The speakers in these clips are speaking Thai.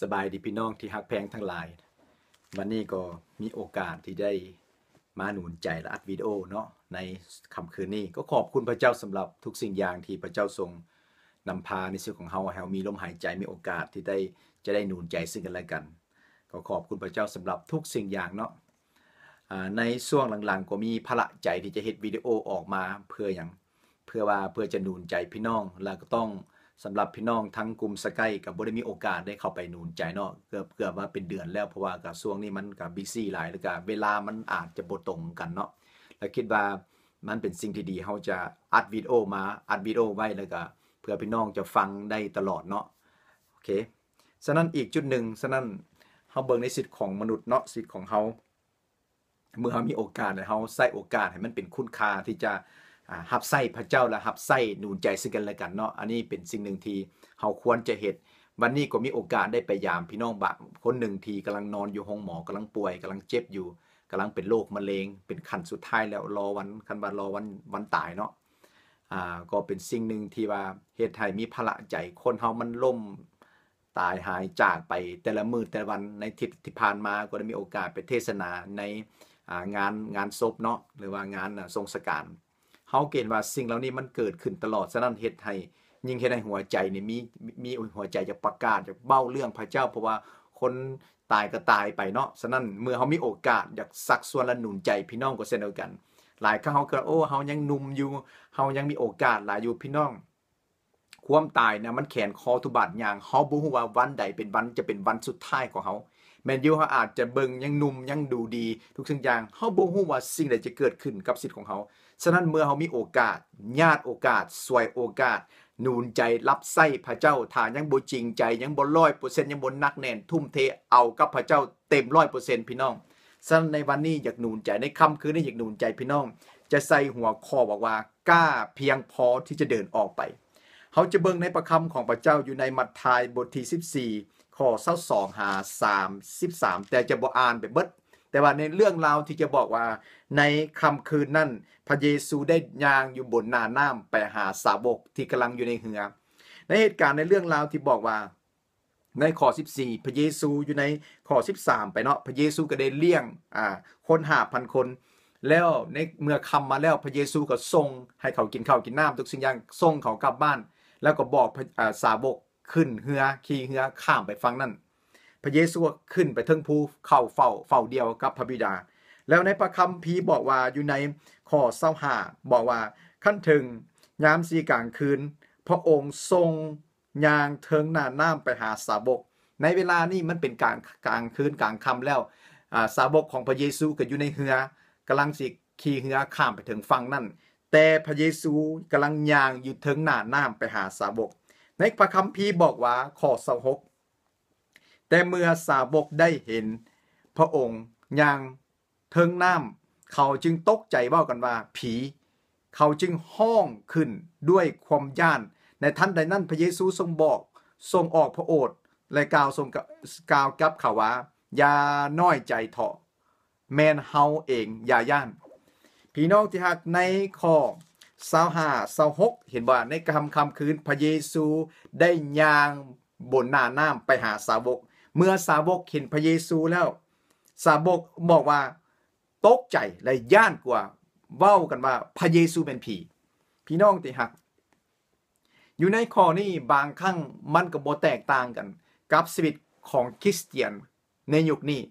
สบายดีพี่น้องที่ฮักแพงทั้งหลาย วันนี้ก็มีโอกาสที่ได้มาหนุนใจและอัดวิดีโอเนาะในคํำคืนนี้ก็ขอบคุณพระเจ้าสำหรับทุกสิ่งอย่างที่พระเจ้าทรงนำพาในชีวิตของเฮาเฮามีลมหายใจมีโอกาสที่ได้จะได้หนุนใจซึ่งกันและกัน ก็ขอบคุณพระเจ้าสำหรับทุกสิ่งอย่างเนาะในช่วงหลังๆ ก็มีพระใจที่จะเฮ็ดวิดีโอออกมาเพื่ออย่างเพื่อว่าเพื่อจะหนุนใจพี่น้องแล้วก็ต้องสำหรับพี่น้องทั้งกลุ่มสกายกับบริมีโอกาสได้เข้าไปนูนใจเนาะเกือบเกือบว่าเป็นเดือนแล้วเพราะว่ากับช่วงนี้มันกับบิซี่หลายแล้วก็เวลามันอาจจะบดตรงกันเนาะแล้วคิดว่ามันเป็นสิ่งที่ดีเขาจะอัดวิดีโอมาอัดวิดีโอไว้แล้วก็เพื่อพี่น้องจะฟังได้ตลอดเนาะโอเคฉะนั้นอีกจุดหนึ่งฉะนั้นเขาเบิ่งในสิทธิ์ของมนุษย์เนาะสิทธิ์ของเขาเมื่อเขามีโอกาสเขาใส่โอกาสให้มันเป็นคุณค่าที่จะหับไส้พระเจ้าและหับไส้หนุนใจซึ่งกันและกันเนาะ อันนี้เป็นสิ่งหนึ่งที่เฮาควรจะเห็นวันนี้ก็มีโอกาสได้ไปยาม พี่น้องบางคนหนึ่งทีกำลังนอนอยู่ห้องหมอกำลังป่วย กำลังเจ็บอยู่กำลังเป็นโรคมะเร็งเป็นขั้นสุดท้ายแล้วรอวันคันวันรอวันวันตายเนาะอ่าก็เป็นสิ่งหนึ่งที่ว่าเหตุไทยมีพละใจคนเฮามันล่มตายหายจากไปแต่ละมือแต่ละวันในทิศที่ผ่านมาก็ได้มีโอกาสไปเทศนาในงานงานศพเนาะหรือว่างานทรงสการเฮาเกณฑ์ว่าสิ่งเหล่านี้มันเกิดขึ้นตลอด ฉะนั้นเฮ็ดให้ยิ่งเฮ็ดให้หัวใจนี่มีมีหัวใจจะประกาศจะเบ้าเรื่องพระเจ้า เพราะว่าคนตายก็ตายไปเนาะ ฉะนั้นเมื่อเฮามีโอกาสอยากสักส่วนและหนุนใจพี่น้องก็เช่นเดียวกัน หลายครั้งเฮาก็โอ้เฮายังหนุ่มอยู่เฮายังมีโอกาสหลายอยู่พี่น้องความตายนะมันแขนคอทุบาทยางเฮาบ่ฮู้ว่าวันใดเป็นวันจะเป็นวันสุดท้ายของเฮาแมนยูเขาอาจจะเบิงยังหนุ่มยังดูดี ทุกสิ่งอย่างเขาบ่ฮู้ว่าสิ่งใดจะเกิดขึ้นกับสิทธิ์ของเขาฉะนั้นเมื่อเขามีโอกาสญาติโอกาส สวยโอกาสนูนใจรับไส้พระเจ้าฐานยังบ่จริงใจยังบ่ร้อยเปอร์เซ็นต์ยังบ่นักแน่นทุ่มเทเอากับพระเจ้าเต็มร้อยเปอร์เซ็นต์พี่น้องฉะนั้นในวันนี้อยากนูนใจในค่ำคืนนี้อยากนูนใจพี่น้อง จะใส่หัวข้อบอกว่ากล้าเพียงพอที่จะเดินออกไปเขาจะเบิ่งในประคำของพระเจ้าอยู่ในมัทธิวบทที่14ข้อ22หา33แต่จะบ่อ่านไปเบิดแต่ว่าในเรื่องราวที่จะบอกว่าในค่ำคืนนั้นพระเยซูได้ยางอยู่บนนาน้าไปหาสาวกที่กำลังอยู่ในเหือ ในเหตุการณ์ในเรื่องราวที่บอกว่าในข้อ 14 พระเยซูอยู่ในข้อ 13 ไปเนาะพระเยซูก็ได้เลี้ยงอ่าคนหาพันคน แล้วในเมื่อคำมาแล้วพระเยซูก็ทรงให้เขากินข้าวกินน้ำทุกสิ่งอย่างทรงเขากลับบ้าน แล้วก็บอกสาวกขึ้นเหือขี่เหือข้ามไปฟังนั่นพระเยซูขึ้นไปเทิงภูเข่าเฝ้าเฝ้าเดียวกับพระบิดา แล้วในพระคัมภีร์บอกว่าอยู่ในข้อเศร้าหาบอกว่าขั้นถึงยามสีกลางคืน พระองค์ทรงยางเทิงหน้าน้ำไปหาสาวก ในเวลานี้มันเป็น กลางกลางคืนกลางค่ำแล้วสาวกของพระเยซูก็อยู่ในเหือกำลังสิขี่เหือข้ามไปถึงฝั่งนั่นแต่พระเยซูกำลังยางอยู่เทิงหน้าน้ำไปหาสาวกในพระคัมภีร์บอกว่าข้อสหกแต่เมื่อสาวกได้เห็นพระองค์ย่างเทิงน้ำ เขาจึงตกใจว่ากันว่า ผีเขาจึงห้องขึ้นด้วยความย่าน ในท่านใดนั้นพระเยซูทรงบอกทรงออกพระโอษฐ์และกล่าวทรงกล่าวกับเขาว่าอย่าน้อยใจเถาะแมนเฮาเองอย่าย่านพี่น้องที่หักในข้อสาวหาสาวหก เห็นว่าในคำคำคืน พระเยซูได้ย่างบนหน้าน้ำไปหาสาวกเมื่อสาวกเห็นพระเยซูแล้ว สาวกบอกว่า ตกใจและย่านกว่าเว้ากันว่าพระเยซูเป็นผีพี่น้องตีหักอยู่ในข้อนี้บางครั้งมันก็บ่แตกต่างกัน กับชีวิตของคริสเตียนในยุคนี้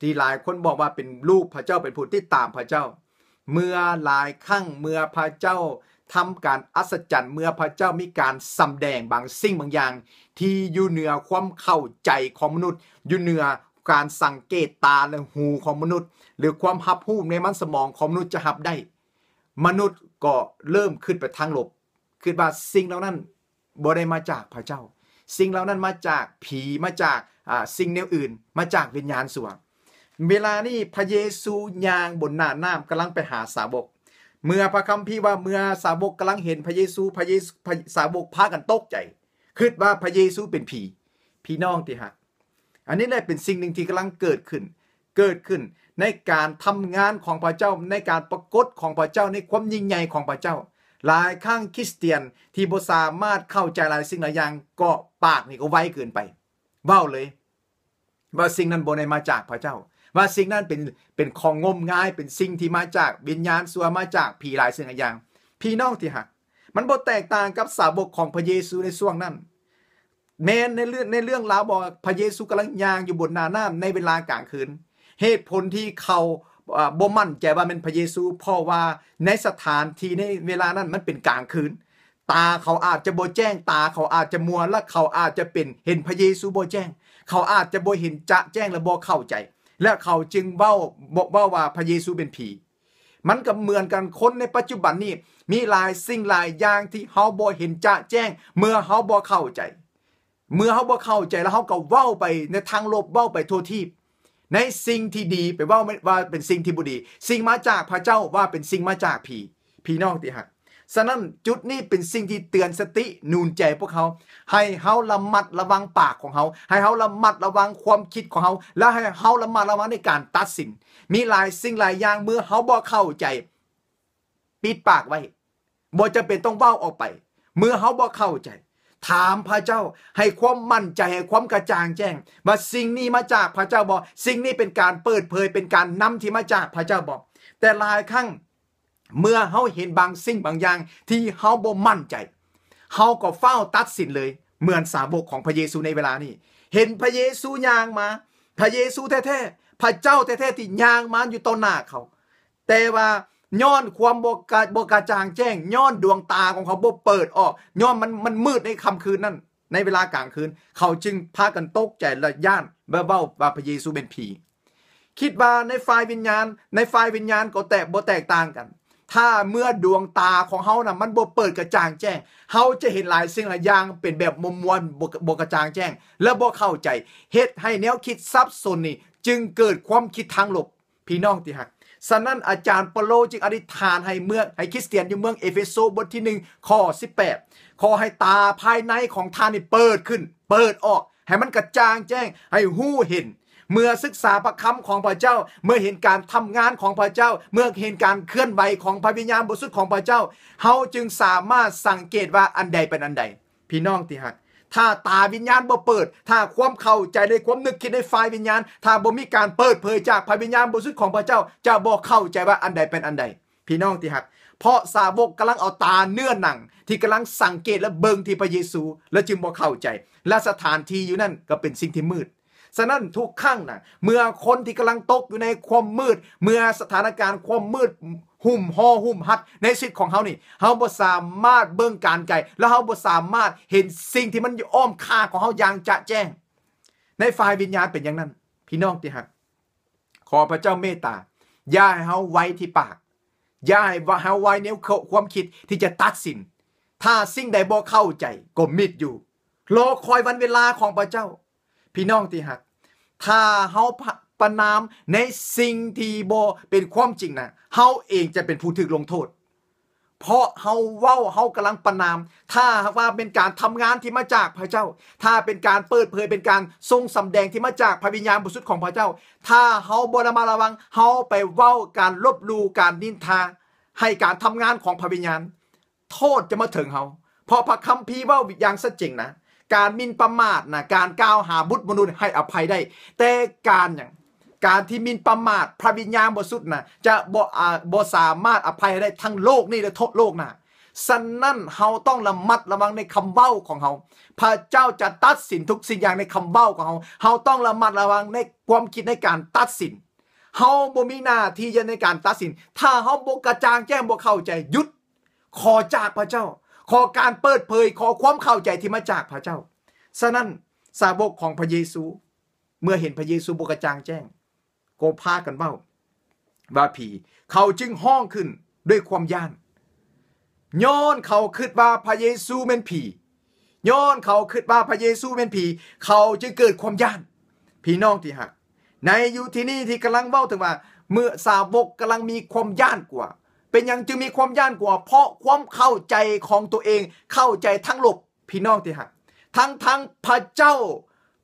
ที่หลายคนบอกว่าเป็นลูกพระเจ้าเป็นผู้ที่ตามพระเจ้า เมื่อหลายครั้ง เมื่อพระเจ้าทำการอัศจรรย์เมื่อพระเจ้ามีการสำแดงบางสิ่งบางอย่างที่อยู่เหนือความเข้าใจของมนุษย์ อยู่เหนือการสังเกตตาและหูของมนุษย์ หรือความหับหูในมันสมองของมนุษย์จะหับได้ มนุษย์ก็เริ่มขึ้นไปทางลบคือว่าสิ่งเหล่านั้นบ่ได้มาจากพระเจ้า สิ่งเหล่านั้นมาจากผีมาจากสิ่งแนวอื่น มาจากวิญญาณส่วน เวลานี้พระเยซูยางบนหน้าน้ำกำลังไปหาสาวก เมื่อพระคัมภีร์ว่าเมื่อสาวกกำลังเห็นพระเยซูพระเยซูสาวกพากันตกใจคิดว่าพระเยซูเป็นผีพี่น้องที่ฮะอันนี้แหละเป็นสิ่งหนึ่งที่กำลังเกิดขึ้น เกิดขึ้นในการทำงานของพระเจ้าในการปรากฏของพระเจ้าในความยิ่งใหญ่ของพระเจ้า หลายข้างคริสเตียนที่บ่สามารถเข้าใจหลายสิ่งหลายอย่างก็ปากนี่ก็ไวเกินไปเว้าเลย ว่าสิ่งนั้นบ่ได้มาจากพระเจ้า ว่าสิ่งนั้นเป็นเป็นของงมงาย เป็นสิ่งที่มาจากวิญญาณสัวมาจากผีหลายสิ่งหลายอย่าง พี่น้องที่หักมันบทแตกต่างกับสาวกของพระเยซูในช่วงนั้น แมนในเรื่องในเรื่องราวบอกพระเยซูกำลังยางอยู่บนนาหน้าในเวลากลางคืนเหตุผลที่เขาบ่มั่นใจว่าเป็นพระเยซูเพราะว่าในสถานที่ในเวลานั้นมันเป็นกลางคืนตาเขาอาจจะบ่แจ้งตาเขาอาจจะมัวและเขาอาจจะเป็นเห็นพระเยซูบ่แจ้ง เขาอาจจะบ่เห็นจะแจ้งและบ่เข้าใจ และเขาจึงเบ้าบอกาว่าพระเยซูเป็นผีมันก็เหมือนกันคนในปัจจุบันนี้มีหลายสิ่งหลายอย่างที่เฮาบ่เห็นจะแจ้ง เมื่อเฮาบ่เข้าใจ เมื่อเฮาบ่เข้าใจแล้วเฮาก็เว้าไปในทางลบเว้าไปทั่วทีพในสิ่งที่ดีไปว่าว่าเป็นสิ่งที่บุดี สิ่งมาจากพระเจ้าว่าเป็นสิ่งมาจากผีผีนอกติหักฉะนั้นจุดนี้เป็นสิ่งที่เตือนสตินูนใจพวกเขาให้เขาระมัดระวังปากของเขาให้เขาระมัดระวังความคิดของเขาและให้เขาระมัดระวังในการตัดสินมีหลายสิ่งหลายอย่างเมื่อเขาบ่เข้าใจ ปิดปากไว้บ่จะเป็นต้องเบ้าออกไป เมื่อเขาบ่เข้าใจ ถามพระเจ้าให้ความมั่นใจให้ความกระจ่างแจ้งว่าสิ่งนี้มาจากพระเจ้าบอกสิ่งนี้เป็นการเปิดเผยเป็นการนำที่มาจากพระเจ้าบอกแต่หลายครั้งเมื่อเขาเห็นบางสิ่งบางอย่างที่เขาบ่มั่นใจ เขาก็เฝ้าตัดสินเลย เหมือนสาวกของพระเยซูในเวลานี้ เห็นพระเยซูย่างมา พระเยซูแท้ๆ พระเจ้าแท้ๆ ที่ย่างมาอยู่ต่อหน้าเขา แต่ว่าย้อนความบกบกาจางแจ้งย้อนดวงตาของเขาบ่เปิด ออกย้อนมันมันมืดในค่าคืนนั้นในเวลากลางคืนเขาจึงพากันตกใจและย่านเบ้าว่าพระเยซูเป็นผี คิดว่าในฝ่ายวิญญาณ ในฝ่ายวิญญาณก็แตกบ่แตกต่างกันถ้าเมื่อดวงตาของเฮานะ่ะมันบ่เปิดกระจ่างแจ้งเฮาจะเห็นหลายสิ่งหลายอย่างเป็นแบบมมวนบ่กระจ่างแจ้ง และบ่เข้าใจเฮ็ดให้แนวคิดซับซ้อนนี่จึงเกิดความคิดทางหลบ พี่น้องที่ฮักสนั้นอาจารย์เปโลจึงอธิษฐานให้เมื่อให้คริสเตียนอยู่เมืองเอเฟโซบทที่1ข้อ18ขอให้ตาภายในของท่านนี่เปิดขึ้น เปิดออกให้มันกระจ่างแจ้ง ให้หู้เห็นเมื่อศึกษาพระคำของพระเจ้า เมื่อเห็นการทำงานของพระเจ้า เมื่อเห็นการเคลื่อนไหวของพระวิญญาณบริสุทธิ์ของพระเจ้า เฮาจึงสามารถสังเกตว่าอันใดเป็นอันใด พี่น้องที่หัก ถ้าตาวิญญาณบ่เปิด ถ้าความเข้าใจในความนึกคิดในฝ่ายวิญญาณ ถ้าบ่มีการเปิดเผยจากพระวิญญาณบริสุทธิ์ของพระเจ้า จะบ่เข้าใจว่าอันใดเป็นอันใด พี่น้องที่หัก เพราะสาวกกำลังเอาตาเนื้อหนังที่กำลังสังเกตและเบิ่งที่พระเยซู และจึงบ่เข้าใจ และสถานที่อยู่นั่นก็เป็นสิ่งที่มืดฉะนั้นทุกครั้งนะเมื่อคนที่กำลังตกอยู่ในความมืด เมื่อสถานการณ์ความมืดหุ่มห่อหุ่มหัดในชีวิตของเขานี่เขาบ่สามารถเบิ่งการไกลแล้วเขาบ่สามารถเห็นสิ่งที่มันอยู่อ้อมคาของเขาอย่างจะแจ้ง ในฝ่ายวิญญาณเป็นอย่างนั้น พี่น้องที่ฮักขอพระเจ้าเมตตาอย่าให้เขาไว้ที่ปากอย่าให้เขาไว้เน้ความคิดที่จะตัดสิน ถ้าสิ่งใดบ่เข้าใจ ก็มิดอยู่รอคอยวันเวลาของพระเจ้าพี่น้องที่หักถ้าเฮาประนามในสิ่งที่บ่เป็นความจริงนะเฮาเองจะเป็นผู้ถูกลงโทษ เพราะเฮาเว้าเฮากำลังประนาม ถ้าว่าเป็นการทำงานที่มาจากพระเจ้า ถ้าเป็นการเปิดเผยเป็นการทรงสำแดงที่มาจากพระวิญญาณบริสุทธิ์ของพระเจ้า ถ้าเฮาบ่ระมัดระวังเฮาไปเว้าการ ลบลู่การนินทา ให้การทำงานของพระวิญญาณ โทษจะมาถึงเฮาเพราะพระคัมภีร์ว่าอย่างสัจจริงนะการมินประมาทนะการก้าวหาบุตรมนุษย์ให้อภัยได้ แต่การอย่าง การที่มินประมาทพระวิญญาณบริสุทธิ์นะจะบ่บ่สามารถอภัยได้ทั้งโลกนี่และทศโลกนะสันนั่นเฮาต้องระมัดระวังในคำเว้าของเฮาพระเจ้าจะตัดสินทุกสิ่งอย่างในคำเว้าของเฮาเฮาต้องระมัดระวังในความคิดในการตัดสินเฮาบ่มีหน้าที่จะในการตัดสิน ถ้าเฮาบ่กระจ่างแจ้งบ่เข้าใจยุดขอจากพระเจ้าขอการเปิดเผยขอความเข้าใจที่มาจากพระเจ้าสะนั้นสาวกของพระเยซู เมื่อเห็นพระเยซูบุกจางแจ้งโกพากันเบ้า ว่าผีเขาจึงห้องขึ้นด้วยความย่านย้อนเขาคิดว่าพระเยซูเป็นผีย้อนเขาคิดว่าพระเยซูเป็นผี เขาจึงเกิดความย่าน พี่น้องที่หัก ในอยู่ที่นี่ที่กำลังเบ้าถึงว่า เมื่อสาวกกำลังมีความย่านกว่าเป็นอย่างจึงมีความย่านกว่า เพราะความเข้าใจของตัวเองเข้าใจทั้งหลบพี่น้องที่หักทั้งทั้งพระเจ้า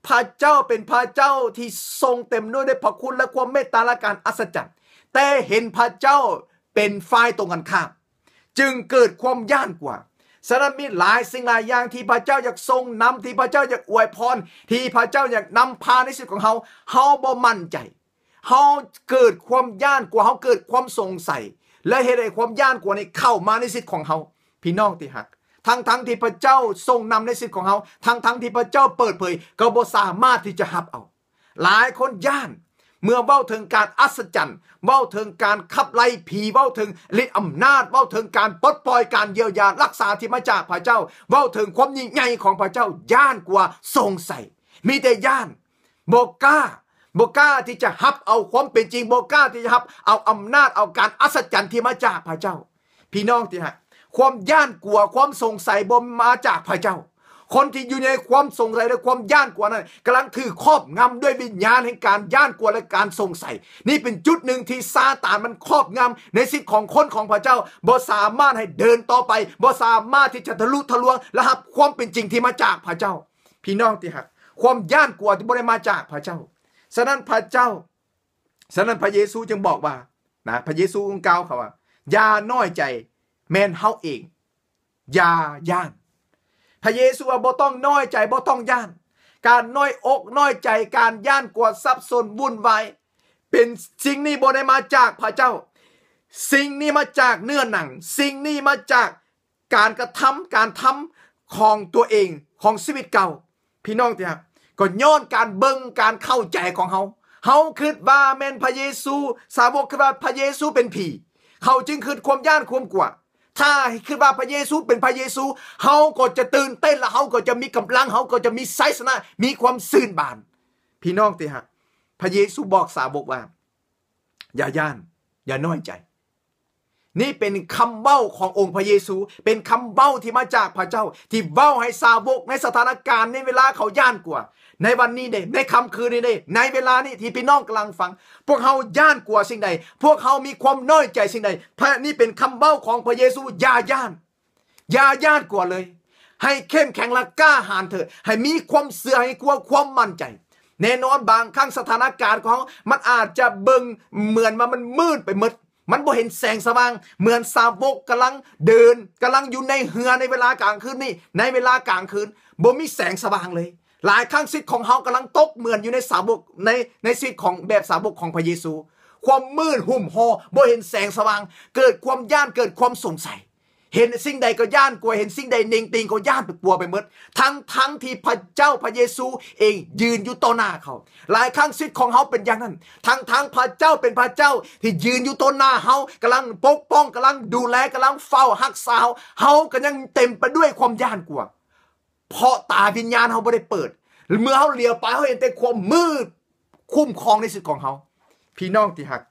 พระเจ้าเป็นพระเจ้าที่ทรงเต็มด้วยด้พระคุณและความเมตตาและการอัศจรรย์แต่เห็นพระเจ้าเป็นฝ่ายตรงกันข้ามจึงเกิดความย่านกว่าสารมีหลายสิ่งหลายอย่างที่พระเจ้าอยากทรงนำที่พระเจ้าอยากอวยพร ที่พระเจ้าอยากนำพาในชีวิตของเขาเขาบ่มั่นใจเขาเกิดความย่านกว่าเขาเกิดความสงสัยและเหตุใดความย่านกลัวนี้เข้ามาในสิทธิ์ของเขาพี่น้องที่หัก ทั้งทั้งที่พระเจ้าทรงนำในสิทธิ์ของเขาทั้งทั้งที่พระเจ้าเปิดเผยก็บ่สามารถที่จะหับเอา หลายคนย่านเมื่อเว้าถึงการอัศจรรย์เว้าถึงการขับไล่ผีเว้าถึงฤทธิ์อำนาจเว้าถึงการปลดปล่อยการเยียวยารักษาที่มาจากพระเจ้าเว้าถึงความยิ่งใหญ่ของพระเจ้าย่านกว่าสงสัยมีแต่ย่านบอกกล้าบกล้าที่จะฮับเอาความเป็นจริงบกล้าที่จะฮับเอาอำนาจเอาการอัศจรรย์ที่มาจากพระเจ้า พี่น้องที่ฮะความย่านกลัวความสงสัยบ่มาจากพระเจ้า คนที่อยู่ในความสงสัยและความย่านกลัวนั้นกำลังถือครอบงำด้วยวิญญาณแห่งการย่านกลัวและการสงสัย นี่เป็นจุดหนึ่งที่ซาตานมันครอบงำในสิทธิ์ของคนของพระเจ้าบ่สามารถให้เดินต่อไปบ่สามารถที่จะทะลุทะลวง และหับความเป็นจริงที่มาจากพระเจ้า พี่น้องที่หักความย่านกลัวที่บ่ได้มาจากพระเจ้าฉะนั้นพระเจ้า ฉะนั้นพระเยซูจึงบอกว่า นะ พระเยซูองค์กล่าวเขาว่า อย่าน้อยใจ แม่นเฮาเอง อย่าย่าน พระเยซูว่าบ่ต้องน้อยใจบ่ต้องย่าน การน้อยอกน้อยใจ การย่านกวดทรัพย์สนวุ่นวายเป็นสิ่งนี้บ่ได้มาจากพระเจ้า สิ่งนี้มาจากเนื้อหนัง สิ่งนี้มาจากการกระทำการทำของตัวเอง ของชีวิตเก่า พี่น้องที่ครับก็ย้อนการเบิ่งการเข้าใจของเขา เขาคิดว่าแมนพระเยซู สาวกคิดว่าพระเยซูเป็นผีเขาจึงคิดความย่านความกลัวถ้าคิดว่าพระเยซูเป็นพระเยซู เขาก็จะตื่นเต้นและเขาก็จะมีกำลังเขาก็จะมีไซสนะมีความซื่นบาน พี่น้องติฮะพระเยซูบอกสาวกว่า อย่าย่านอย่าน้อยใจนี่เป็นคำเบ้าขององค์พระเยซู เป็นคำเบ้าที่มาจากพระเจ้า ที่เบ้าให้สาวกในสถานการณ์ ในเวลาเขาย่านกลัว ในวันนี้เดในคำคืนนี้เด้ในเวลานี้ที่พี่น้องกำลังฟัง พวกเขาย่านกลัวสิ่งใดพวกเขามีความน้อยใจสิ่งใด พระนี่เป็นคำเบ้าของพระเยซูอย่าย่านอย่าย่านกลัวเลย ให้เข้มแข็งและกล้าหาญเถอะ ให้มีความเสื่อให้กลัวความมั่นใจ แน่นอนบางครั้งสถานการณ์ของมันอาจจะเบิงเหมือนว่ามันมืดไปหมดมันบ่เห็นแสงสว่างเหมือนสาวกกำลังเดินกำลังอยู่ในเหือในเวลากลางคืนนี่ ในเวลากลางคืนบ่มีแสงสว่างเลย หลายครั้งสิทธิ์ของเฮากำลังตกเหมือนอยู่ในสาวกในในสิทธิ์ของแบบสาวกของพระเยซู ความมืดหุ่มห่อบ่เห็นแสงสว่างเกิดความย่านเกิดความสงสัยเห็นสิ่งใดก็ย่านกลัว เห็นสิ่งใดเนงติงก็ย่านไปกลัวไปหมด ทั้งทั้งที่พระเจ้าพระเยซู เองยืนอยู่ต่อหน้าเขา หลายครั้งชีวิตของเขาเป็นอย่างนั้น ทั้งทั้งพระเจ้าเป็นพระเจ้า ที่ยืนอยู่ต่อหน้าเขากำลังปกป้องกำลัง ดูแลกำลังเฝ้าหักสาเขาก็ยังเต็มไปด้วยความย่านกลัว เพราะตาวิญญาณเขาไม่ได้เปิด เมื่อเขาเลียวไปเขาเห็นแต่ความมืดคุ้มครองในสิทธิ์ของเขา พี่น้องที่หัก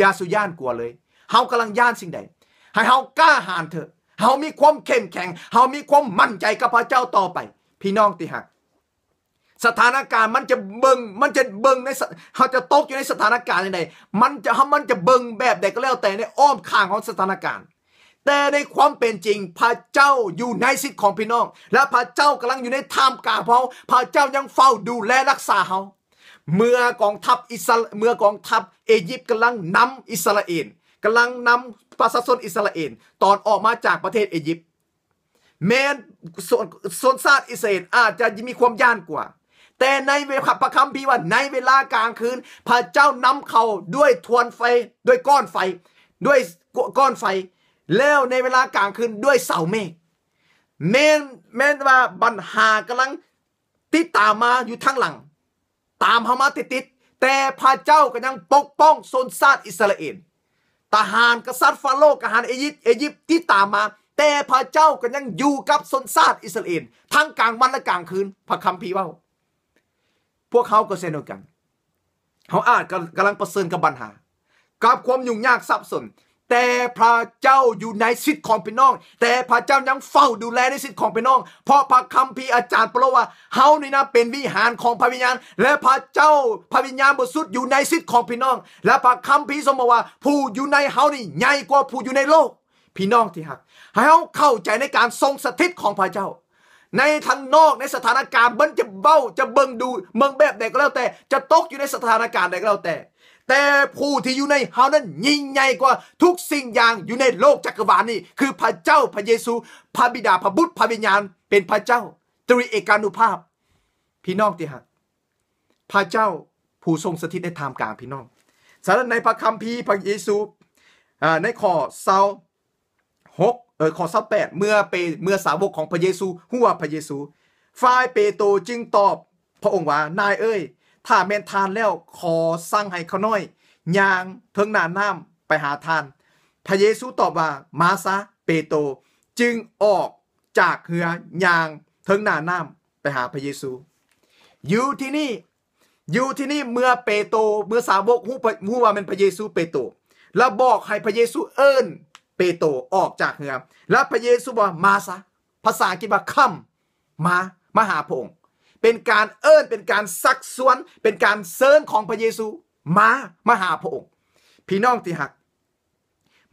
ยาสุย่านกลัวเลย เขากำลังย่านสิ่งใดให้เฮากล้าหาญเถอะเฮามีความเข้มแข็งเฮามีความมั่นใจกับพระเจ้าต่อไป พี่น้องที่หักสถานการณ์มันจะเบิงมันจะเบิงในเขาจะตกอยู่ในสถานการณ์ใดมันจะมันจะเบิงแบบใดก็แล้วแต่ในอ้อมข้างของสถานการณ์ แต่ในความเป็นจริง พระเจ้าอยู่ในสิทธิ์ของพี่น้อง และพระเจ้ากำลังอยู่ในท่ามกลางเขาพระเจ้ายังเฝ้าดูแลรักษาเขา เมื่อกองทัพอิสราเมื่อกองทัพเอยิปต์กำลังนำอิสราเอลกำลังนำประชาชนอิสราเอลตอนออกมาจากประเทศอียิปต์แม้ส่วนส่วนชาติอิสราเอลอาจจะมีความย่านกว่า แต่ในเวลาประคำพีว่าในเวลากลางคืนพระเจ้านำเขาด้วยทวนไฟด้วยก้อนไฟ ด้วยก้อนไฟ แล้วในเวลากลางคืนด้วยเสาเมฆแม้แม้ว่าบัญหากำลังติดตามมาอยู่ทั้งหลัง ตามเขามาติดติดแต่พระเจ้าก็ยังปกป้องโซนซาตอิสราเอลทหารกษัตริย์ฟาโรห์ทหารเอยิปต์เอยิปต์ที่ตามมา แต่พระเจ้าก็ยังอยู่กับสนซาตอิสราเอลทั้งกลางวันและกลางคืนพระคัมภีร์ว่าพวกเขาก็เช่นเดียวกันเขาอาจกำลังประเสริญกับปัญหา กับความยุ่งยากซับซ้อนแต่พระเจ้าอยู่ในสิทธิ์ของพี่น้องแต่พระเจ้ายังเฝ้าดูแลในสิทธิ์ของพี่น้องเพราะพระคัมภีร์อาจารย์เปโลว่าเฮานี่นะ เป็นวิหารของพระวิญญาณ และพระเจ้าพระวิญญาณบริสุทธิ์อยู่ในสิทธิ์ของพี่น้องและพระคัมภีร์สมบอกว่าผู้อยู่ในเฮานี่ใหญ่กว่าผู้อยู่ในโลก พี่น้องที่หักให้เฮาเข้าใจในการทรงสถิตของพระเจ้า ในทางนอกในสถานการณ์มันจะเบ้าจะเบิ่งดูเมืองแบบใดก็แล้วแต่จะตกอยู่ในสถานการณ์ใดก็แล้วแต่แต่ผู้ที่อยู่ในเฮานั้นยิ่งใหญ่กว่า ทุกสิ่งอย่างอยู่ในโลกจักรวาลนี้ คือพระเจ้าพระเยซู พระบิดาพระบุตรพระวิญญาณเป็นพระเจ้าตรีเอกานุภาพพี่น้องที่หะพระเจ้าผู้ทรงสถิตในทางกลางพี่น้องสารในพระคัมภีร์พระเยซูในข้อเซาหกเออข้อเซาแปดเมื่อเปเมื่อสาวกของพระเยซูหัวพระเยซูฝ่ายเปโตรจึงตอบพระองค์ว่านายเอ้ยถ้าแม่นทานแล้วขอสั่งให้เขาน้อยยางเทิงหนาน้ำไปหาทาน พระเยซูตอบว่ามาซาเปโตรจึงออกจากเหือยางเทิงหนาน้ำไปหาพระเยซูอยู่ที่นี่อยู่ที่นี่เมื่อเปโตรเมื่อสาวกหูหูว่าเป็นพระเยซูเปโตรแล้วบอกให้พระเยซูเอิ้นเปโตรออกจากเหือ แล้วพระเยซูบอกมาซะภาษาอังกฤษว่าคัมมามาหาพระองคเป็นการเอิ้นเป็นการซักซ้วน เป็นการเซิร์นของพระเยซูมามาหาพระองค์ พี่น้องที่หัก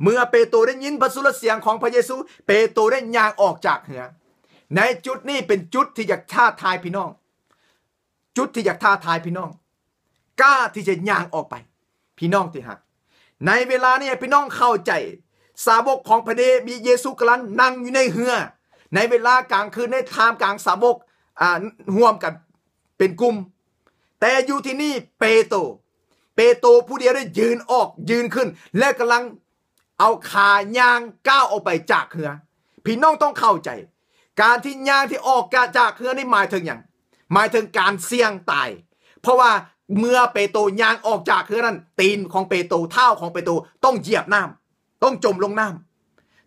เมื่อเปโตรได้ยินพระสุรเสียงของพระเยซูเปโตรได้ยางออกจากเหือ ในจุดนี้เป็นจุดที่อยากท้าทายพี่น้อง จุดที่อยากท้าทายพี่น้องกล้าที่จะย่างออกไป พี่น้องที่หักในเวลานี้ พี่น้องเข้าใจ สาวกของพระเดมีเยซูกำลังนั่งอยู่ในเหือในเวลากลางคืนในทามกลางสาวกห่วมกันเป็นกลุ่มแต่อยู่ที่นี่เปโต เปโตผู้เดียวได้ยืนออกยืนขึ้น และกำลังเอาขายางก้าวออกไปจากเหือพี่น้องต้องเข้าใจ การที่ยางที่ออกจากเหือนี่หมายถึงอย่างหมายถึงการเสี่ยงตาย เพราะว่าเมื่อเปโตยางออกจากเหือนั้นตีนของเปโตเท้าของเปโตต้องเหยียบน้ำ ต้องจมลงน้ำ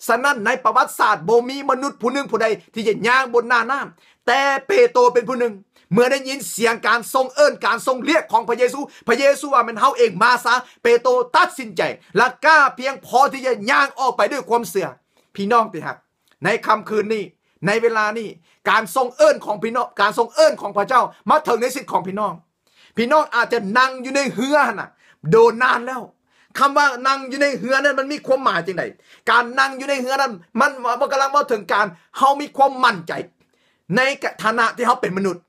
สนั่นในประวัติศาสตร์โบมี มนุษย์ผู้หนึ่งผู้ใดที่จะย่างบนหน้าน้ำแต่เปโตรเป็นผู้หนึ่งเมื่อได้ยินเสียงการทรงเอิ้นการทรงเรียกของพระเยซู พระเยซูว่ามันเฮาเองมาซะเปโตรตัดสินใจและกล้าเพียงพอที่จะย่างออกไปด้วยความเสื่อพี่น้องติฮักในคำคืนนี้ ในเวลานี้การทรงเอิ้นของพี่น้องการทรงเอิ้นของพระเจ้ามาถึงในสิทธิ์ของพี่น้อง พี่น้องอาจจะนั่งอยู่ในเฮือน่ะ โดนนานแล้วคำว่านั่งอยู่ในเฮือนั้นมันมีความหมายจริงไดการนั่งอยู่ในเฮือนั้นมันมันกำลังว่าถึงการเฮามีความมั่นใจ ในฐานะที่เฮาเป็นมนุษย์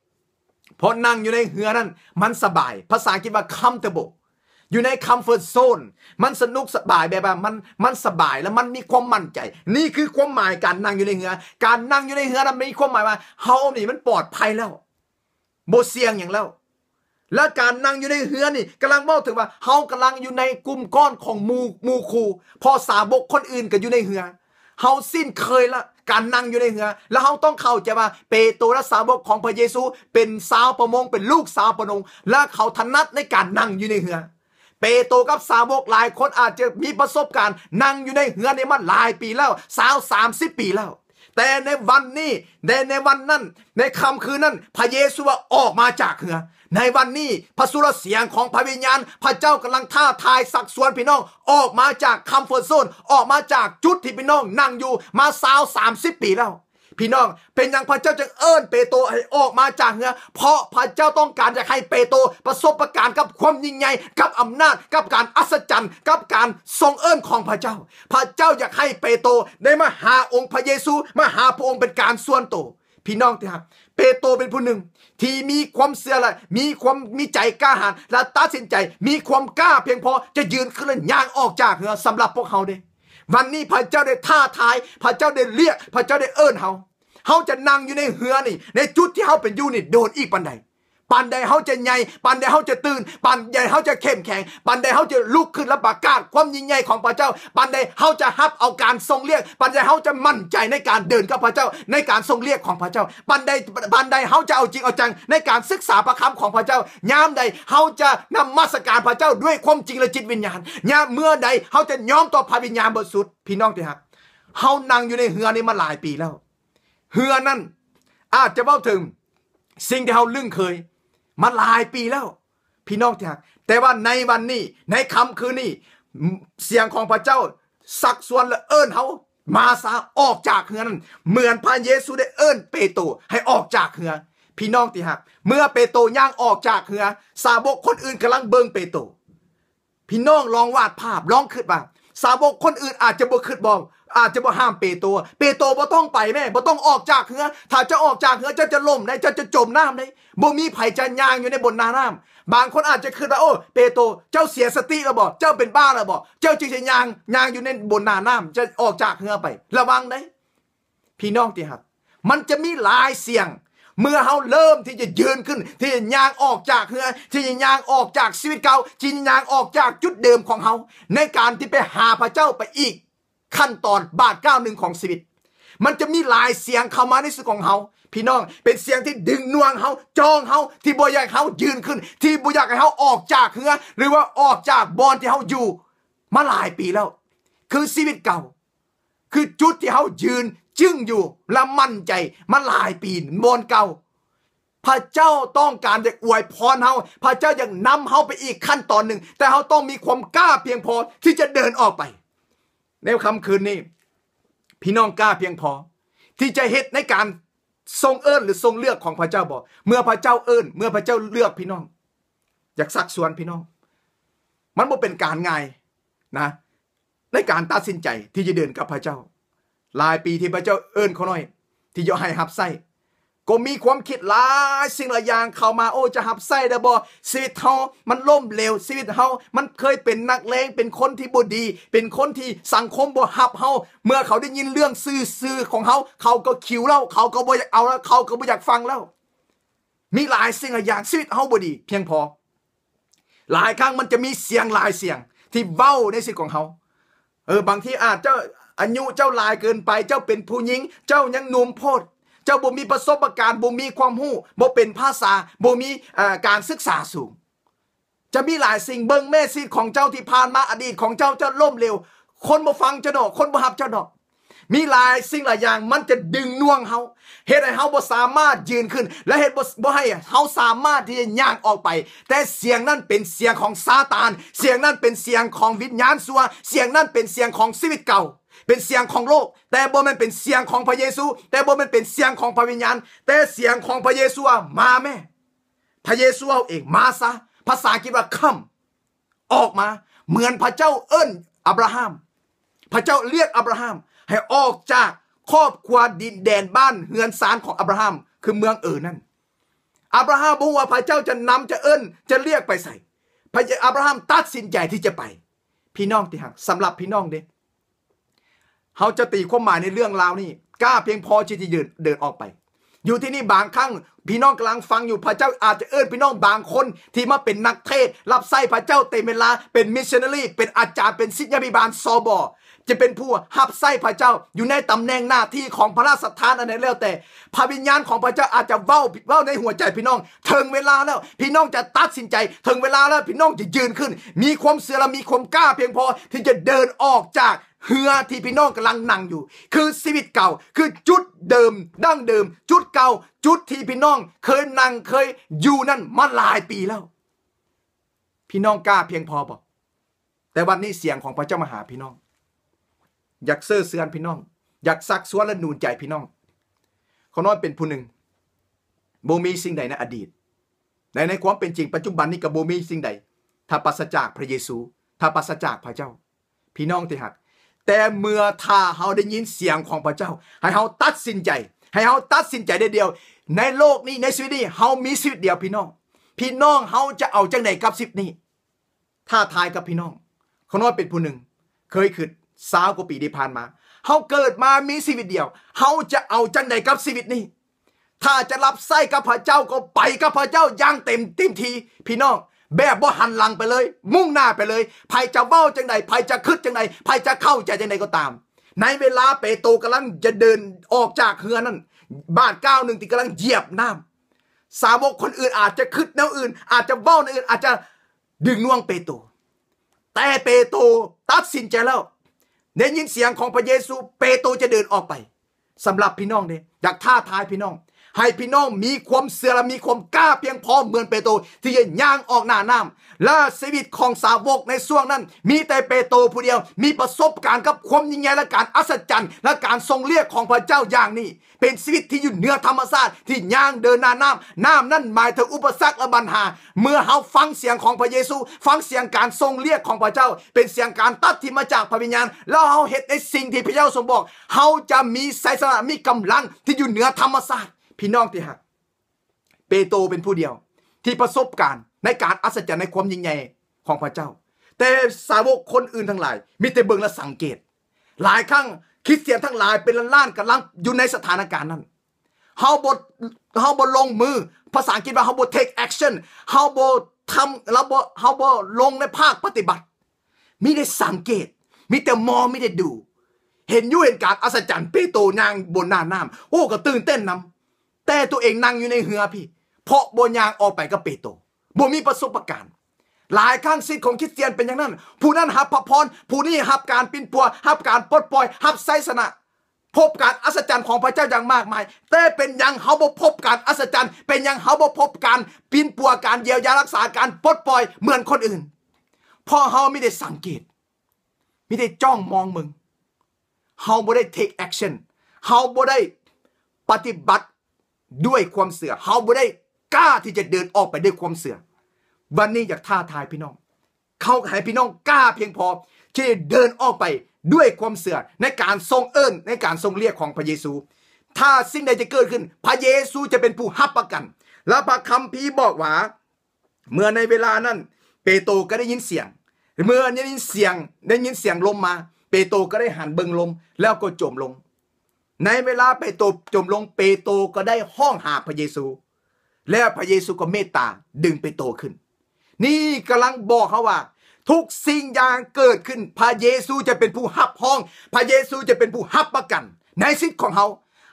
เพราะนั่งอยู่ในเฮือนั้นมันสบาย ภาษาอังกฤษว่า comfortable อยู่ใน comfort zone มันสนุกสบายแบบว่ามันมันสบายแล้วมันมีความมั่นใจ นี่คือความหมาย การนั่งอยู่ในเหือ การนั่งอยู่ในเหือนั้นมีความหมายว่าเฮานี่มันปลอดภัยแล้วโบเสียงอย่างแล้วและการนั่งอยู่ในเฮือนี่กำลังบอกถึงว่าเฮากำลังอยู่ในกลุ่มก้อนของมูมูคูพอสาบกคนอื่นก็อยู่ในเฮือเฮาสิ้นเคยละการนั่งอยู่ในเหือ แล้วเฮาต้องเข้าใจว่าเปโตรและสาวกของพระเยซูเป็นสาวประมงเป็นลูกสาวประมงและเขาถนัดในการนั่งอยู่ในเหือ เปโตรกับสาวกหลายคนอาจจะมีประสบการณ์นั่งอยู่ในเหือในมันหลายปีแล้วสาวสามสิบปีแล้ว แต่ในวันนี้ในในวันนั้นในค่ำคืนนั้นพระเยซูออกมาจากเหือในวันนี้พระสุรเสียงของพระวิญญาณ พระเจ้ากำลังท่าทายสักส่วนพี่น้องออกมาจากคัมฟอร์ทโซนออกมาจากจุดที่พี่น้องนั่งอยู่มาสาวสามสิบปีแล้ว พี่น้อง เป็นอย่างพระเจ้าจึงเอิญเปโตให้ออกมาจากเงือเพราะพระเจ้าต้องการจะให้เปโตประสบประการกับความยิ่งใหญ่กับอำนาจกับการอัศจรรย์กับการทรงเอิญของพระเจ้า พระเจ้าอยากให้เปโตได้มาหาองค์พระเยซูมาหาพระองค์เป็นการส่วนตัวพี่น้องที่หักเปโตรเป็นผู้หนึ่ง ที่มีความเสียอะไร มีความมีใจกล้าหาญและตัดสินใจ มีความกล้าเพียงพอ จะยืนขึ้นย่างออกจากเหือสำหรับพวกเขาเด้วันนี้พระเจ้าได้ท้าทาย พระเจ้าได้เรียก พระเจ้าได้เอิ้นเขาเขาจะนั่งอยู่ในเหือนี่ ในจุดที่เขาเป็นอยู่นี่โดนอีกปันใดปันใดเขาจะใหญ่ปันใดเขาจะตื่น ปันใดเขาจะเข้มแข็งปันใดเขาจะลุกขึ้นและประกาศความยิ่งใหญ่ของพระเจ้าปันใดเขาจะฮับเอาการทรงเรียกปันใดเขาจะมั่นใจในการเดินกับพระเจ้า ในการทรงเรียกของพระเจ้าปันใดปันใดเขาจะเอาจริงเอาจังในการศึกษาพระคำของพระเจ้ายามใดเขาจะนำมาสการพระเจ้าด้วยความจริงและจิตวิญญาณยามเมื่อใดเขาจะยอมต่อพระวิญญาณบทสุดพี่น้องที่ฮักเขานั่งอยู่ในเฮือนี้มาหลายปีแล้วเฮือนั้นอาจจะเบ้าถึง สิ่งที่เขาลึ่งเคยมาหลายปีแล้ว พี่น้องที่รักแต่ว่าในวันนี้ ในคำคืนนี้เสียงของพระเจ้า สักส่วนละเอิญเขามาซาออกจากเฮือนั้นเหมือนพระเยซู ได้เอิ้นเปโตรให้ออกจากเฮือ พี่น้องที่หักเมื่อเปโตรย่างออกจากเฮือสาวกคนอื่นกำลังเบิ่งเปโตรพี่น้องลองวาดภาพลองคิดว่าสาวกคนอื่นอาจจะบ่คิดบอกอาจจะบ่ห้ามเปโตรเปโตรบ่ต้องไปแม่บ่ต้องออกจากเหือถ้าจะออกจากเหือจะจะล่มในจะจะจมน้ำในบ่มีไผ่จะยางอยู่ในบนนาน้ำบางคนอาจจะคิดว่าโอ้เปโตรเจ้าเสียสติแล้วบ่เจ้าเป็นบ้าแล้วบ่เจ้าจึงจะยางยางอยู่ในบนนาน้ำจะออกจากเหือไป ระวังได้พี่น้องที่หักมันจะมีหลายเสียง เมื่อเขาเริ่มที่จะยืนขึ้น ที่จะยางออกจากเหือที่จะยางออกจากชีวิตเก่าจีนยางออกจากจุดเดิมของเขาในการที่ไปหาพระเจ้าไปอีกขั้นตอนบาทก้าวหนึ่งของชีวิต มันจะมีหลายเสียงเข้ามาในสุของเฮาพี่น้อง เป็นเสียงที่ดึงนวงเฮาจองเฮาที่บุญใหญ่เฮายืนขึ้น ที่บุญยากให้เฮาออกจากเหือหรือว่าออกจากบอนที่เฮาอยู่มาหลายปีแล้ว คือชีวิตเก่า คือจุดที่เฮายืนจึงอยู่และมั่นใจมาหลายปีบอนเก่า พระเจ้าต้องการจะอวยพรเฮาพระเจ้ายังนำเฮาไปอีกขั้นตอนหนึ่งแต่เฮาต้องมีความกล้าเพียงพอ ที่จะเดินออกไปในคำคืนนี้ พี่น้องกล้าเพียงพอ ที่จะเฮ็ดในการทรงเอิญหรือทรงเลือกของพระเจ้าบอกเมื่อพระเจ้าเอิญเมื่อพระเจ้าเลือกพี่น้องอยากสักส่วนพี่น้อง มันบ่เป็นการง่ายนะ ในการตัดสินใจที่จะเดินกับพระเจ้าหลายปีที่พระเจ้าเอิญเขาหน่อย ที่จะให้หับไส้ก็มีความคิดหลายสิ่งหลายอย่างเข้ามา โอ้จะหับไส้ได้บ่ชีวิตเฮา มันล่มเหลวชีวิตเฮา มันเคยเป็นนักเลงเป็นคนที่บ่ดี เป็นคนที่สังคมบ่หับเฮาเมื่อเขาได้ยินเรื่องซื่อๆของเฮาเขาก็คิวแล้วเขาก็บ่อยากเอาแล้วเขาก็บ่อยากฟังแล้ว มีหลายสิ่งหลายอย่างชีวิตเฮาบ่ดี เพียงพอ หลายครั้งมันจะมีเสียงหลายเสียงที่เว้าในสิ่งของเฮาเออบางทีอาจเจ้าอายุเจ้าลายเกินไปเจ้าเป็นผู้หญิง เจ้ายังหนุ่มโพดเจ้าบ่มีประสบการณ์บ่มีความรู้บ่เป็นภาษาบ่มีการศึกษาสูง จะมีหลายสิ่งเบิ่งแม่ซีดของเจ้าที่ผ่านมาอดีตของเจ้าจะล่มเร็ว คนบ่ฟังเจ้าดอก คนบ่ฮับเจ้าดอก มีหลายสิ่งหลายอย่างมันจะดึงน่วงเฮาเหตุให้เฮาบ่สามารถยืนขึ้น และเหตุบ่ให้เฮาสามารถที่จะย่างออกไป แต่เสียงนั้นเป็นเสียงของซาตาน เสียงนั้นเป็นเสียงของวิญญาณซัวเสียงนั้นเป็นเสียงของชีวิตเก่าเป็นเสียงของโลกแต่บ่มันเป็นเสียงของพระเยซู แต่บ่มันเป็นเสียงของพระวิญญาณ แต่เสียงของพระเยซูมาแม่ พระเยซูเอาเองมาซะภาษากรีกว่าค o ออกมา เหมือนพระเจ้าเอิ้นอับราฮัม พระเจ้าเรียกอับราฮัมให้ออกจากครอบครัวดินแดนบ้านเฮือนสารของอับราฮัมคือเมืองเออนั่นอับราฮัมบอกว่าพระเจ้าจะนำจะเอิ้น จะเรียกไปใส่พระอับราฮัมตัดสินใจที่จะไป พี่น้องที่หักสำหรับพี่น้องเด้เขาจะตีความหมายในเรื่องราวนี่กล้าเพียงพอที่จะเดินเดินออกไป อยู่ที่นี่บางครั้ง พี่น้องกำลังฟังอยู่พระเจ้าอาจจะเอิอพี่น้องบางคนที่มาเป็นนักเทศ รับใส้พระเจ้าเต็มเวลาเป็นมิชชันนารีเป็นอาจารย์เป็นศิษยาภิบาลซอบอจะเป็นผู้หับไส้พระเจ้า อยู่ในตำแหน่งหน้าที่ของพระราชทานอะไรแล้วแต่ พระวิญญาณของพระเจ้าอาจจะเว้าเว้าในหัวใจพี่น้องถึงเวลาแล้ว พี่น้องจะตัดสินใจ ถึงเวลาแล้วพี่น้องจะยืนขึ้น มีความเสื่อมมีความกล้าเพียงพอที่จะเดินออกจากเหือที่พี่น้องกำลังนั่งอยู่ คือชีวิตเก่า คือจุดเดิมดั้งเดิม จุดเก่า จุดที่พี่น้อง เคยนั่งเคยอยู่นั่นมาหลายปีแล้ว พี่น้องกล้าเพียงพอปะแต่วันนี้เสียงของพระเจ้ามาหาพี่น้องอยากเสื้อเสือนพี่น้อง อยากซักซ้วนและนูนใจพี่น้องเขาน้อยเป็นผู้หนึ่งโบมีสิ่งใดในอดีต ในในความเป็นจริงปัจจุบันนี้กับโบมีสิ่งใดถ้าปัสจากพระเยซู ถ้าปัสจากพระเจ้า พี่น้องที่หักแต่เมื่อถ้าเฮาได้ยินเสียงของพระเจ้า ให้เฮาตัดสินใจ ให้เฮาตัดสินใจได้เดียว ในโลกนี้ในชีวิตนี้เฮามีชีวิตเดียวพี่น้อง พี่น้องเฮาจะเอาจังไหนกับสิบนี้ถ้าทายกับพี่น้องเขาน้อยเป็นผู้หนึ่งเคยขึ้นสาวกว่าปีที่ผ่านมาเฮาเกิดมามีชีวิตเดียวเฮาจะเอาจังใดกับชีวิตนี้ ถ้าจะรับไส้กับพระเจ้าก็ไปกับพระเจ้าอย่างเต็มเต็มที พี่น้องแบบบ่หันหลังไปเลย มุ่งหน้าไปเลยไผจะเว้าจังใดไผจะคึดจังใดไผจะเข้าใจจังใดก็ตาม ในเวลาเปโตรกำลังจะเดินออกจากเฮือนั่นบาดก้าวหนึ่งที่กำลังเหยียบน้ำสาวกคนอื่นอาจจะคึดแนวอื่น อาจจะเบ้าแนวอื่น อาจจะดึงน่วงเปโตรแต่เปโตรตัดสินใจแล้วได้ยินเสียงของพระเยซูเปโตรจะเดินออกไป สำหรับพี่น้องเนี่ยอยากท้าทายพี่น้องให้พี่น้องมีความ เสื่อและมีความกล้าเพียงพอเหมือนเปโตรที่จะย่างออกหน้าน้ำและชีวิตของสาวกในช่วงนั้น มีแต่เปโตรผู้เดียวมีประสบการณ์ กับความยิ่งใหญ่และการอัศจรรย์ และการทรงเรียกของพระเจ้า อย่างนี้ เป็นชีวิตที่อยู่เหนือธรรมชาติที่ย่างเดินหน้าน้ำน้ำนั่นหมายถึงอุปสรรคและปัญหา เมื่อเขาฟังเสียงของพระเยซู ฟังเสียงการทรงเรียกของพระเจ้า เป็นเสียงการตัดที่มาจากพระวิญญาณ แล้วเขาเห็นในสิ่งที่พระเจ้าทรงบอกเขาจะมีไสยสระมีกำลังที่อยู่เหนือธรรมชาติพี่ น้อง ที่หักเปโตรเป็นผู้เดียว ที่ประสบการณ์ในการ อัศจรรย์ ใน ความยิ่งใหญ่ของพระเจ้า แต่สาวกคนอื่นทั้งหลาย มีแต่เบิงและสังเกต หลายครั้งคริสเตียน ทั้งหลาย เป็นล้านๆกำลัง อยู่ในสถานการณ์นั้นเฮาบดเฮาบดลงมือภาษาอังกฤษว่าเฮาบด take action เฮาบดทำแล้วบดเฮาบดลงในภาคปฏิบัติ มีได้สังเกต มีแต่มองไม่ได้ดู เห็นยุ่เห็นการอัศจรรย์เปโตรนางบนหน้าน้ำโอ้ก็ตื่นเต้นนำแต่ตัวเองนั่งอยู่ในเหือพี่ เพราะบนยางออกไปกับเปโตบ่มีประสบการณ์หลายข้างสิทธิ์ของคริสเตียนเป็นอย่างนั้น ผู้นั้นหับพระพรผู้นี้หับการปินปัวหับการปลดปล่อยหับไซสนะ พบการอัศจรรย์ของพระเจ้าอย่างมากมายแต่เป็นยังเขาบ่พบการ อัศจรรย์ เป็นยังเขาบ่พบการ ปินปัวการเยียวยารักษาการปลดปล่อยเหมือนคนอื่นพอเขาไม่ได้สังเกต ไม่ได้จ้องมองมึงเขาบ่ได้ take action เขาบ่ได้ปฏิบัติด้วยความเสือ่อเขาบ่ได้กล้าที่จะเดินออกไปด้วยความเสือ่อ วันนี้อยากท้าทายพี่น้อง เขาให้พี่น้องกล้าเพียงพอที่เดินออกไปด้วยความเสือ่อในการทรงเอิญในการทรงเรียกของพระเยซู ถ้าสิ่งใดจะเกิดขึ้นพระเยซูจะเป็นผู้หับประกัน และพระคำพีบอกว่า เมื่อในเวลานั้น เปโตรก็ได้ยินเสียง เมื่อได้ยินเสียง ได้ยินเสียงลมมา เปโตรก็ได้หันเบิงลมแล้วก็จมลงในเวลาไปตบจมลงเปโตรก็ได้ห้องหาพระเยซู แล้วพระเยซูก็เมตตาดึงเปโตรขึ้น นี่กำลังบอกเขาว่า ทุกสิ่งอย่างเกิดขึ้น พระเยซูจะเป็นผู้หับห้อง พระเยซูจะเป็นผู้หับประกัน ในสิทธิ์ของเขา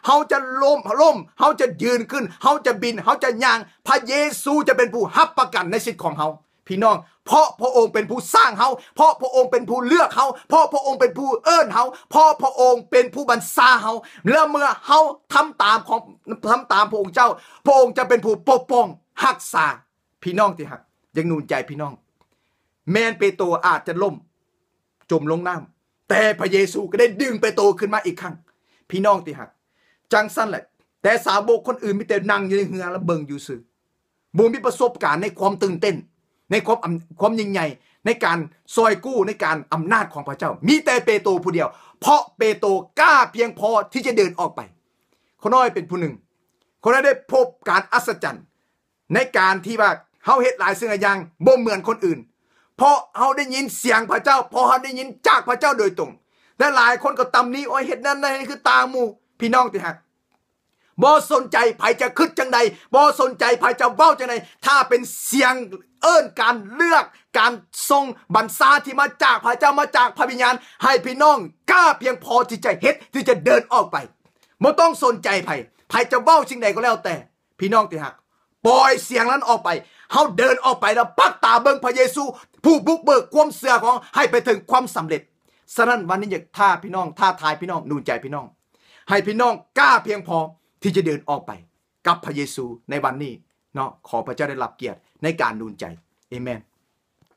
เขาจะล้มล้มเขาจะยืนขึ้น เขาจะบินเขาจะย่าง พระเยซูจะเป็นผู้หับประกันในสิทธิ์ของเขาพี่น้อง เพราะพระองค์เป็นผู้สร้างเขา เพราะพระองค์เป็นผู้เลือกเขาเพราะพระองค์เป็นผู้เอิ้นเขาเพราะพระองค์เป็นผู้บัญชาเขาแล้วเมื่อเขาทำตามของทำตามพระองค์เจ้า พระองค์จะเป็นผู้ปกป้องหักษา พี่น้องที่หักยังนูนใจพี่น้อง แมนเปโตอาจจะล่มจมลงน้ำแต่พระเยซูก็ได้ดึงเปโตขึ้นมาอีกครั้ง พี่น้องที่หัก จังสั้นแหละ แต่สาวโกคนอื่นมีแต่นั่งอยู่ในเฮือและเบิงอยู่ซื่อ บูมีประสบการณ์ในความตื่นเต้นในความความยิ่งใหญ่ในการซอยกู้ในการอำนาจของพระเจ้า มีแต่เปโตรผู้เดียว เพราะเปโตรกล้าเพียงพอที่จะเดินออกไป คนน้อยเป็นผู้หนึ่ง คนน้นได้พบการอัศจรรย์ในการที่ว่าเฮาเห็ดหลายสิ่งยอย่างบ่เหมือนคนอื่น เพราะเฮาได้ยินเสียงพระเจ้าพอเฮาได้ยินจากพระเจ้าโดยตรงและหลายคนก็ตำนี้โอ้ยเห็ุนั่นนั่นคือตาหมูพี่น้องติหักบ่สนใจไผจะคึดจังใดบ่สนใจไผจะเว้าจังใดถ้าเป็นเสียงเอิ้นการเลือก การทรงบรรซาที่มาจากพระเจ้ามาจากพระวิญญาณให้พี่น้องกล้าเพียงพอที่จะเฮ็ดที่จะเดินออกไปบ่ต้องสนใจไผไผจะเว้าสิ่งใดก็แล้วแต่ พี่น้องตีหักปล่อยเสียงนั้นออกไปเฮาเดินออกไปแล้วปักตาเบิ่งพระเยซู ผู้บุกเบิกความเสือของให้ไปถึงความสำเร็จฉะนั้นวันนี้อยากท่าพี่น้องท่าทายพี่น้องนูนใจพี่น้อง ให้พี่น้องกล้าเพียงพอที่จะเดินออกไปกับพระเยซูในวันนี้ เนาะขอพระเจ้าได้รับเกียรติในการดูนใจเอเมน